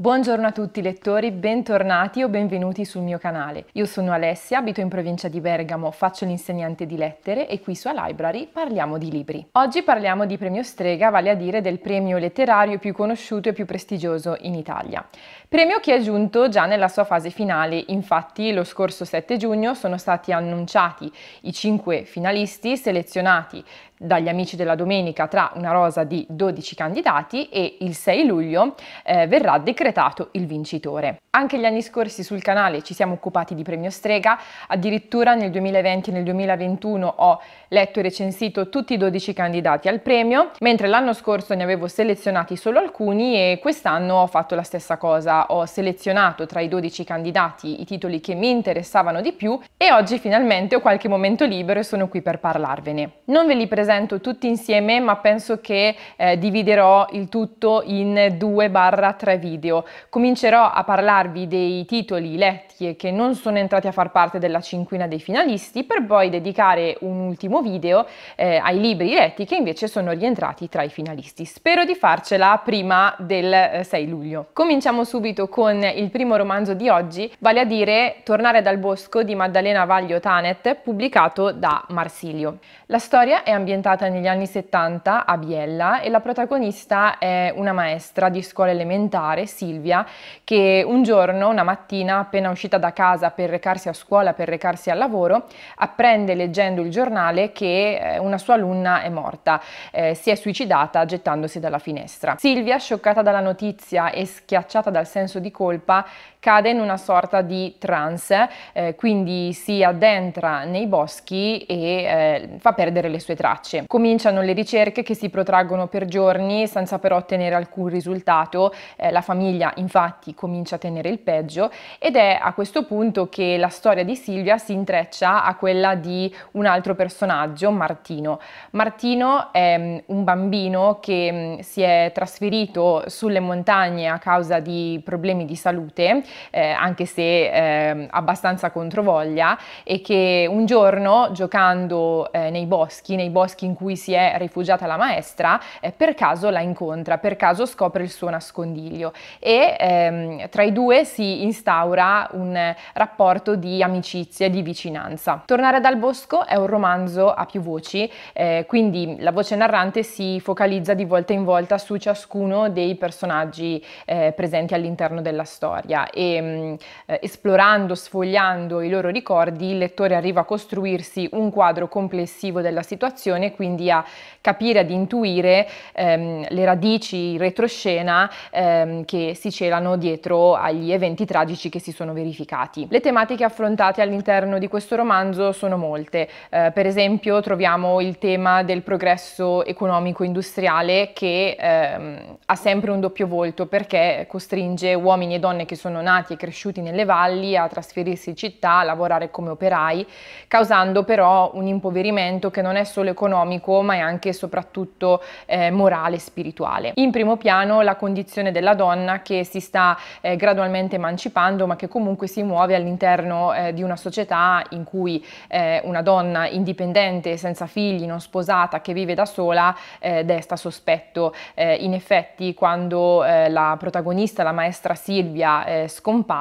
Buongiorno a tutti lettori, bentornati o benvenuti sul mio canale. Io sono Alessia, abito in provincia di Bergamo, faccio l'insegnante di lettere e qui su A Library parliamo di libri. Oggi parliamo di Premio Strega, vale a dire del premio letterario più conosciuto e più prestigioso in Italia. Premio che è giunto già nella sua fase finale, infatti lo scorso 7 giugno sono stati annunciati i cinque finalisti selezionati dagli amici della domenica tra una rosa di 12 candidati e il 6 luglio eh, verrà decretato il vincitore. Anche gli anni scorsi sul canale ci siamo occupati di Premio Strega, addirittura nel 2020 e nel 2021 ho letto e recensito tutti i 12 candidati al premio, mentre l'anno scorso ne avevo selezionati solo alcuni e quest'anno ho fatto la stessa cosa, ho selezionato tra i 12 candidati i titoli che mi interessavano di più e oggi finalmente ho qualche momento libero e sono qui per parlarvene. Non ve li presento tutti insieme, ma penso che eh, dividerò il tutto in 2-3 video. Comincerò a parlarvi parlarvi dei titoli letti e che non sono entrati a far parte della cinquina dei finalisti, per poi dedicare un ultimo video eh, ai libri letti che invece sono rientrati tra i finalisti. Spero di farcela prima del 6 eh, luglio. Cominciamo subito con il primo romanzo di oggi, vale a dire Tornare dal bosco di Maddalena Vaglio Tanet, pubblicato da Marsilio. La storia è ambientata negli anni 70 a Biella e la protagonista è una maestra di scuola elementare, Silvia, che un giorno, una mattina, appena uscita da casa per recarsi a scuola, per recarsi al lavoro, apprende leggendo il giornale che eh, una sua alunna è morta, eh, si è suicidata gettandosi dalla finestra. Silvia, scioccata dalla notizia e schiacciata dal senso di colpa, cade in una sorta di trance, eh, quindi si addentra nei boschi e eh, fa perdere le sue tracce. Cominciano le ricerche che si protraggono per giorni senza però ottenere alcun risultato, eh, la famiglia infatti comincia a tenere temere il peggio ed è a questo punto che la storia di Silvia si intreccia a quella di un altro personaggio, Martino. Martino è mm, un bambino che mm, si è trasferito sulle montagne a causa di problemi di salute, eh, anche se eh, abbastanza controvoglia, e che un giorno giocando eh, nei boschi, nei boschi in cui si è rifugiata la maestra, eh, per caso la incontra, per caso scopre il suo nascondiglio e ehm, tra i due due si instaura un rapporto di amicizia e di vicinanza. Tornare dal bosco è un romanzo a più voci, eh, quindi la voce narrante si focalizza di volta in volta su ciascuno dei personaggi eh, presenti all'interno della storia e mm, eh, esplorando, sfogliando i loro ricordi, il lettore arriva a costruirsi un quadro complessivo della situazione, quindi a capire, ad intuire ehm, le radici il retroscena ehm, che si celano dietro agli agli eventi tragici che si sono verificati. Le tematiche affrontate all'interno di questo romanzo sono molte, eh, per esempio troviamo il tema del progresso economico-industriale che ehm, ha sempre un doppio volto perché costringe uomini e donne che sono nati e cresciuti nelle valli a trasferirsi in città, a lavorare come operai, causando però un impoverimento che non è solo economico ma è anche e soprattutto eh, morale e spirituale. In primo piano la condizione della donna che si sta eh, gradualmente gradualmente emancipando, ma che comunque si muove all'interno eh, di una società in cui eh, una donna indipendente, senza figli, non sposata, che vive da sola, eh, desta sospetto. Eh, in effetti, quando eh, la protagonista, la maestra Silvia, eh, scompare,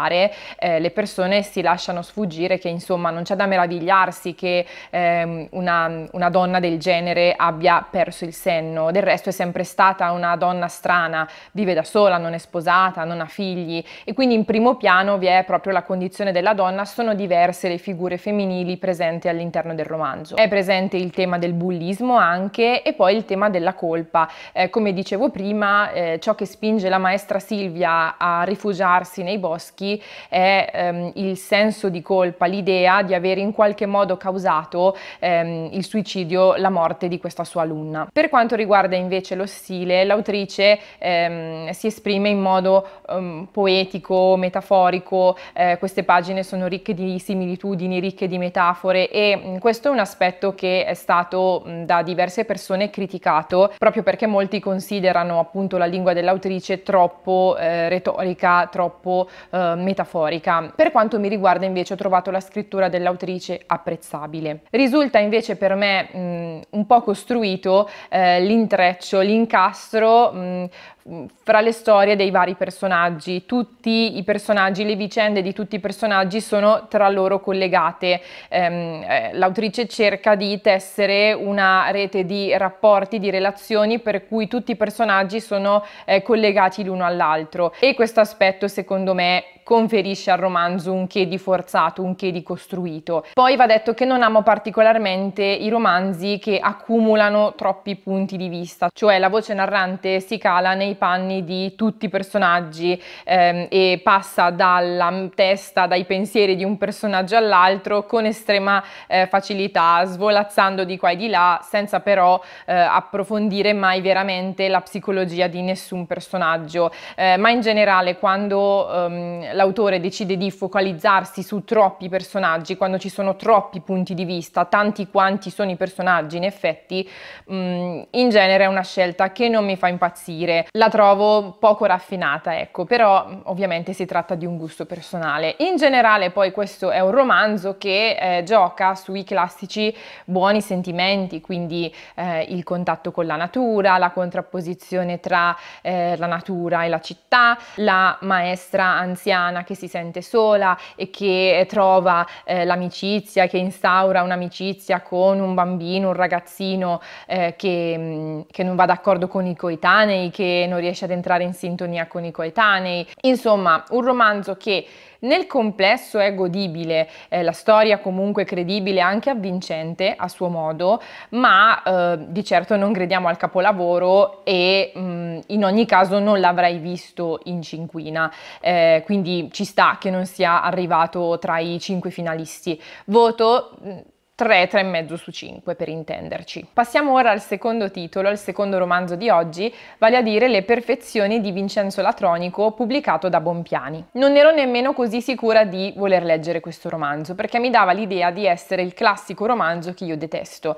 le persone si lasciano sfuggire che insomma non c'è da meravigliarsi che ehm, una, una donna del genere abbia perso il senno. Del resto è sempre stata una donna strana, vive da sola, non è sposata, non ha figli e quindi in primo piano vi è proprio la condizione della donna, sono diverse le figure femminili presenti all'interno del romanzo. È presente il tema del bullismo anche e poi il tema della colpa. Eh, come dicevo prima, eh, ciò che spinge la maestra Silvia a rifugiarsi nei boschi è ehm, il senso di colpa, l'idea di aver in qualche modo causato ehm, il suicidio, la morte di questa sua alunna. Per quanto riguarda invece lo stile, l'autrice ehm, si esprime in modo ehm, poetico, poetico, metaforico, eh, queste pagine sono ricche di similitudini, ricche di metafore e mh, mm, questo è un aspetto che è stato mh, mm, da diverse persone criticato proprio perché molti considerano appunto la lingua dell'autrice troppo eh, retorica, troppo eh, metaforica. Per quanto mi riguarda invece ho trovato la scrittura dell'autrice apprezzabile. Risulta invece per me mh, mm, un po' costruito eh, l'intreccio, l'incastro Mm, fra le storie dei vari personaggi. Tutti i personaggi, le vicende di tutti i personaggi sono tra loro collegate. Ehm, eh, l'autrice cerca di tessere una rete di rapporti, di relazioni per cui tutti i personaggi sono eh, collegati l'uno all'altro e questo aspetto secondo me conferisce al romanzo un che di forzato, un che di costruito. Poi va detto che non amo particolarmente i romanzi che accumulano troppi punti di vista, cioè la voce narrante si cala nei panni di tutti i personaggi ehm, e passa dalla testa, dai pensieri di un personaggio all'altro con estrema eh, facilità, svolazzando di qua e di là, senza però eh, approfondire mai veramente la psicologia di nessun personaggio. Eh, ma in generale quando ehm, l'autore decide di focalizzarsi su troppi personaggi, quando ci sono troppi punti di vista, tanti quanti sono i personaggi in effetti, mh, mm, in genere è una scelta che non mi fa impazzire, la trovo poco raffinata, ecco, però mm, ovviamente si tratta di un gusto personale. In generale poi questo è un romanzo che eh, gioca sui classici buoni sentimenti, quindi eh, il contatto con la natura, la contrapposizione tra eh, la natura e la città, la maestra anziana, italiana che si sente sola e che eh, trova eh, l'amicizia, che instaura un'amicizia con un bambino, un ragazzino eh, che, mm, che, non va d'accordo con i coetanei, che non riesce ad entrare in sintonia con i coetanei. Insomma, un romanzo che nel complesso è godibile, eh, la storia comunque credibile, anche avvincente a suo modo, ma eh, di certo non crediamo al capolavoro e mh, mm, in ogni caso non l'avrei visto in cinquina, eh, quindi ci sta che non sia arrivato tra i cinque finalisti. Voto mm, 3, mezzo su 5 per intenderci. Passiamo ora al secondo titolo, al secondo romanzo di oggi, vale a dire Le perfezioni di Vincenzo Latronico, pubblicato da Bompiani. Non ero nemmeno così sicura di voler leggere questo romanzo, perché mi dava l'idea di essere il classico romanzo che io detesto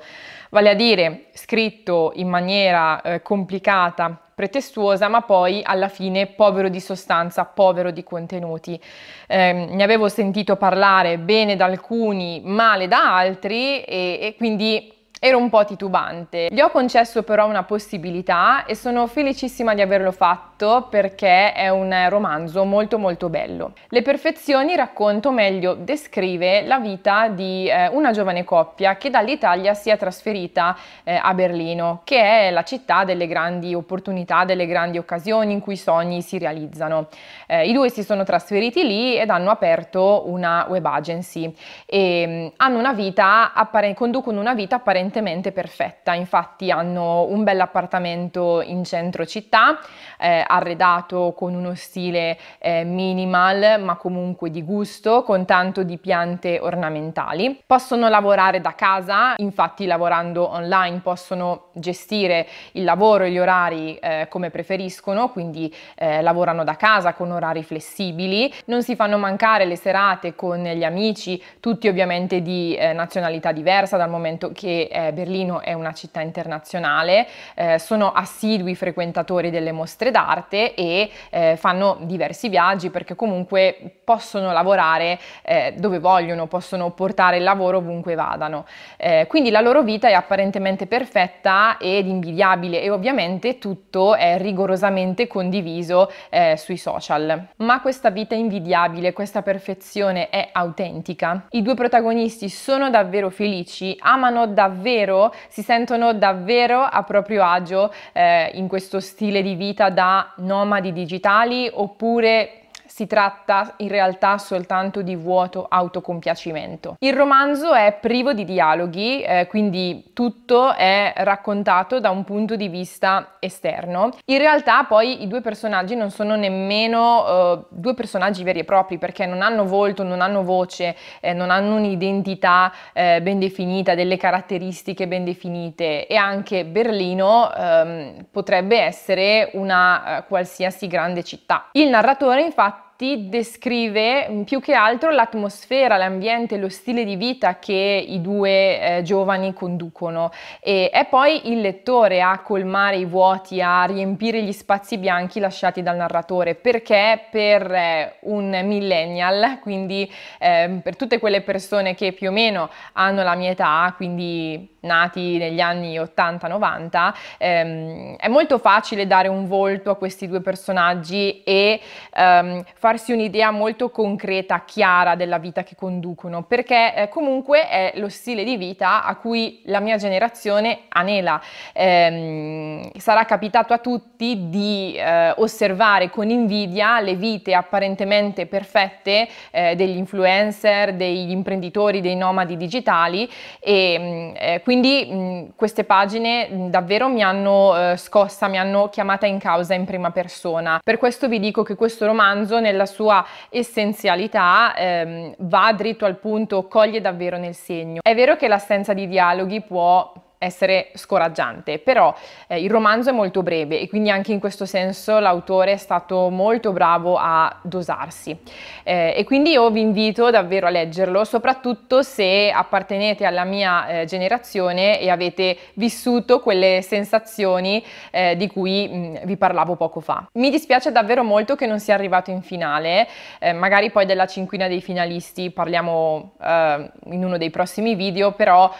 vale a dire scritto in maniera eh, complicata, pretestuosa, ma poi alla fine povero di sostanza, povero di contenuti. Eh, ne avevo sentito parlare bene da alcuni, male da altri e, e quindi Ero un po' titubante. Gli ho concesso però una possibilità e sono felicissima di averlo fatto perché è un romanzo molto molto bello. Le perfezioni, racconto meglio, descrive la vita di eh, una giovane coppia che dall'Italia si è trasferita eh, a Berlino, che è la città delle grandi opportunità, delle grandi occasioni in cui i sogni si realizzano. Eh, I due si sono trasferiti lì ed hanno aperto una web agency e mh, mm, una vita, conducono una vita apparentemente apparentemente perfetta, infatti hanno un bel appartamento in centro città, eh, arredato con uno stile eh, minimal ma comunque di gusto, con tanto di piante ornamentali. Possono lavorare da casa, infatti lavorando online possono gestire il lavoro e gli orari eh, come preferiscono, quindi eh, lavorano da casa con orari flessibili, non si fanno mancare le serate con gli amici, tutti ovviamente di eh, nazionalità diversa dal momento che eh, eh, Berlino è una città internazionale, eh, sono assidui frequentatori delle mostre d'arte e eh, fanno diversi viaggi perché comunque possono lavorare eh, dove vogliono, possono portare il lavoro ovunque vadano. Eh, quindi la loro vita è apparentemente perfetta ed invidiabile e ovviamente tutto è rigorosamente condiviso eh, sui social. Ma questa vita invidiabile, questa perfezione è autentica? I due protagonisti sono davvero felici? Amano davvero? davvero, si sentono davvero a proprio agio eh, in questo stile di vita da nomadi digitali oppure si tratta in realtà soltanto di vuoto autocompiacimento. Il romanzo è privo di dialoghi, eh, quindi tutto è raccontato da un punto di vista esterno. In realtà poi i due personaggi non sono nemmeno eh, due personaggi veri e propri perché non hanno volto, non hanno voce, eh, non hanno un'identità eh, ben definita, delle caratteristiche ben definite e anche Berlino ehm, potrebbe essere una eh, qualsiasi grande città. Il narratore infatti infatti descrive mm, più che altro l'atmosfera, l'ambiente, lo stile di vita che i due eh, giovani conducono e è poi il lettore a colmare i vuoti, a riempire gli spazi bianchi lasciati dal narratore, perché per eh, un millennial, quindi eh, per tutte quelle persone che più o meno hanno la mia età, quindi nati negli anni 80-90, ehm, è molto facile dare un volto a questi due personaggi e ehm, farsi un'idea molto concreta, chiara della vita che conducono, perché eh, comunque è lo stile di vita a cui la mia generazione anela. Ehm, sarà capitato a tutti di eh, osservare con invidia le vite apparentemente perfette eh, degli influencer, degli imprenditori, dei nomadi digitali e mm, eh, quindi mh, queste pagine mh, davvero mi hanno eh, scossa, mi hanno chiamata in causa in prima persona. Per questo vi dico che questo romanzo nella sua essenzialità ehm, va dritto al punto, coglie davvero nel segno. È vero che l'assenza di dialoghi può essere scoraggiante, però eh, il romanzo è molto breve e quindi anche in questo senso l'autore è stato molto bravo a dosarsi eh, e quindi io vi invito davvero a leggerlo, soprattutto se appartenete alla mia eh, generazione e avete vissuto quelle sensazioni eh, di cui mh, mm, vi parlavo poco fa. Mi dispiace davvero molto che non sia arrivato in finale, eh, magari poi della cinquina dei finalisti parliamo eh, in uno dei prossimi video, però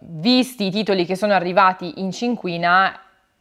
visti i titoli titoli che sono arrivati in cinquina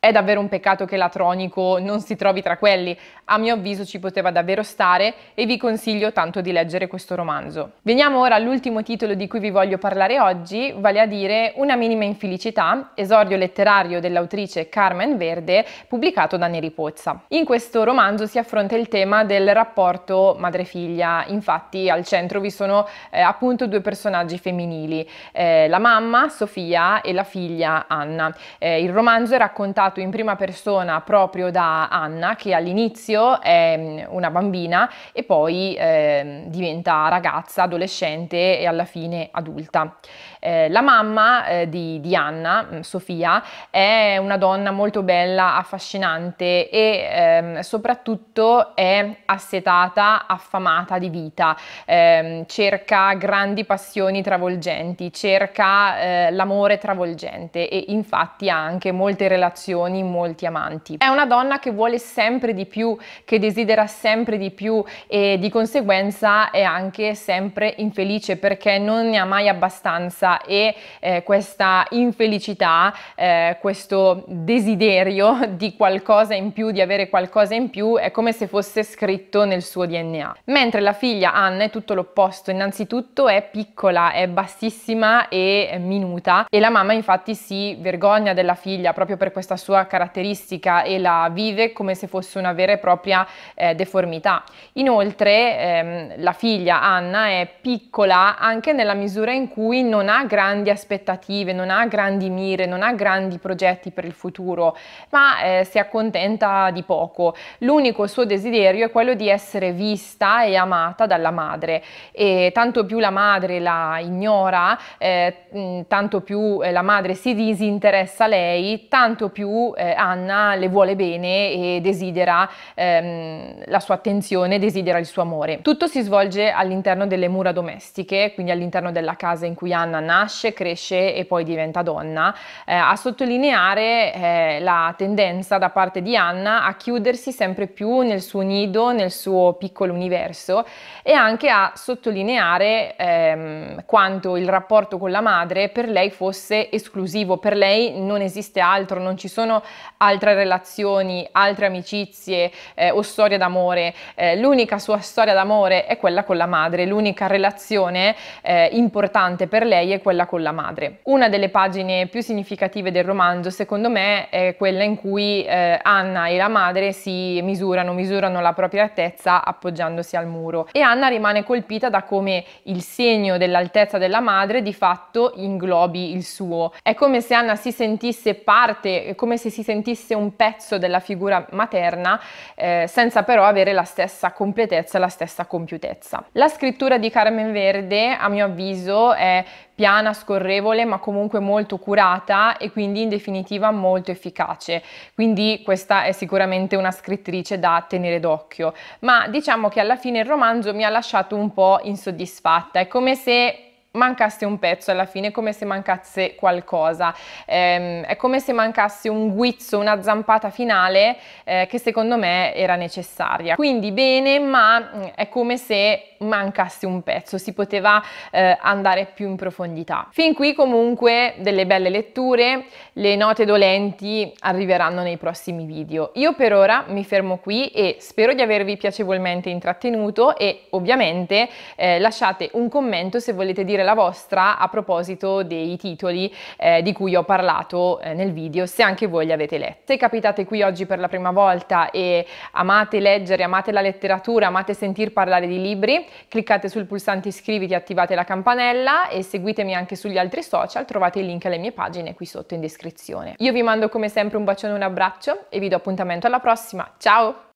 è davvero un peccato che l'Atronico non si trovi tra quelli, a mio avviso ci poteva davvero stare e vi consiglio tanto di leggere questo romanzo. Veniamo ora all'ultimo titolo di cui vi voglio parlare oggi, vale a dire Una minima infelicità, esordio letterario dell'autrice Carmen Verde, pubblicato da Neri Pozza. In questo romanzo si affronta il tema del rapporto madre-figlia, infatti al centro vi sono eh, appunto due personaggi femminili, eh, la mamma Sofia e la figlia Anna. Eh, il romanzo è raccontato raccontato in prima persona proprio da Anna, che all'inizio è mm, una bambina e poi eh, diventa ragazza, adolescente e alla fine adulta. Eh, la mamma eh, di, di, Anna, mm, Sofia, è una donna molto bella, affascinante e ehm, soprattutto è assetata, affamata di vita, ehm, cerca grandi passioni travolgenti, cerca eh, l'amore travolgente e infatti ha anche molte relazioni relazioni, molti amanti. È una donna che vuole sempre di più, che desidera sempre di più e di conseguenza è anche sempre infelice perché non ne ha mai abbastanza e eh, questa infelicità, eh, questo desiderio di qualcosa in più, di avere qualcosa in più, è come se fosse scritto nel suo DNA. Mentre la figlia Anna è tutto l'opposto, innanzitutto è piccola, è bassissima e minuta e la mamma infatti si vergogna della figlia proprio per questa sua sua caratteristica e la vive come se fosse una vera e propria eh, deformità. Inoltre ehm, la figlia Anna è piccola anche nella misura in cui non ha grandi aspettative, non ha grandi mire, non ha grandi progetti per il futuro, ma eh, si accontenta di poco. L'unico suo desiderio è quello di essere vista e amata dalla madre e tanto più la madre la ignora, eh, tanto più eh, la madre si disinteressa a lei, tanto più eh, Anna le vuole bene e desidera ehm, la sua attenzione, desidera il suo amore. Tutto si svolge all'interno delle mura domestiche, quindi all'interno della casa in cui Anna nasce, cresce e poi diventa donna, eh, a sottolineare eh, la tendenza da parte di Anna a chiudersi sempre più nel suo nido, nel suo piccolo universo e anche a sottolineare ehm, quanto il rapporto con la madre per lei fosse esclusivo, per lei non esiste altro, non ci sono sono altre relazioni, altre amicizie eh, o storie d'amore. Eh, l'unica sua storia d'amore è quella con la madre, l'unica relazione eh, importante per lei è quella con la madre. Una delle pagine più significative del romanzo, secondo me, è quella in cui eh, Anna e la madre si misurano, misurano la propria altezza appoggiandosi al muro e Anna rimane colpita da come il segno dell'altezza della madre di fatto inglobi il suo. È come se Anna si sentisse parte, come se si sentisse un pezzo della figura materna eh, senza però avere la stessa completezza la stessa compiutezza. La scrittura di Carmen Verde a mio avviso è piana, scorrevole ma comunque molto curata e quindi in definitiva molto efficace, quindi questa è sicuramente una scrittrice da tenere d'occhio, ma diciamo che alla fine il romanzo mi ha lasciato un po' insoddisfatta, è come se mancasse un pezzo alla fine, come se mancasse qualcosa, ehm, è come se mancasse un guizzo, una zampata finale eh, che secondo me era necessaria. Quindi bene, ma mm, è come se mancasse un pezzo, si poteva eh, andare più in profondità. Fin qui comunque delle belle letture, le note dolenti arriveranno nei prossimi video. Io per ora mi fermo qui e spero di avervi piacevolmente intrattenuto e ovviamente eh, lasciate un commento se volete dire dire la vostra a proposito dei titoli eh, di cui ho parlato eh, nel video, se anche voi li avete letti. Se capitate qui oggi per la prima volta e amate leggere, amate la letteratura, amate sentir parlare di libri, cliccate sul pulsante iscriviti, attivate la campanella e seguitemi anche sugli altri social, trovate il link alle mie pagine qui sotto in descrizione. Io vi mando come sempre un bacione e un abbraccio e vi do appuntamento alla prossima. Ciao!